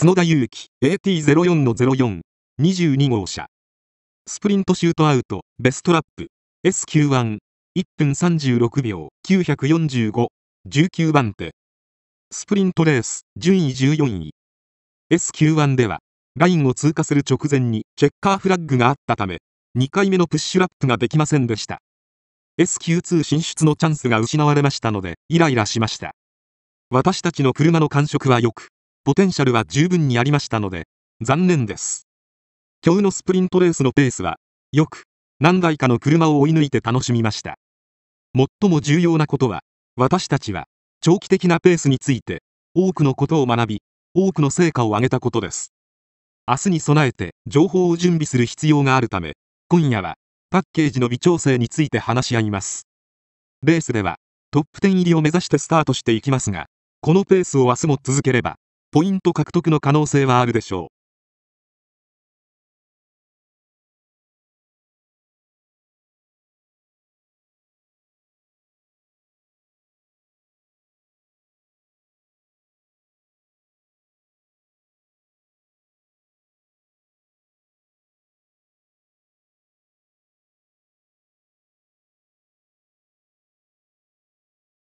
角田祐希 AT04 04 22号車スプリントシュートアウトベストラップ s q 1 1分36秒94519番手スプリントレース順位14位 s q 1ではラインを通過する直前にチェッカーフラッグがあったため2回目のプッシュラップができませんでした SQ2 進出のチャンスが失われましたのでイライラしました私たちの車の感触はよくポテンシャルは十分にありましたので、残念です。今日のスプリントレースのペースは、よく、何台かの車を追い抜いて楽しみました。最も重要なことは、私たちは、長期的なペースについて、多くのことを学び、多くの成果を上げたことです。明日に備えて情報を準備する必要があるため、今夜はパッケージの微調整について話し合います。レースではトップ10入りを目指してスタートしていきますが、このペースを明日も続ければ、ポイント獲得の可能性はあるでしょう。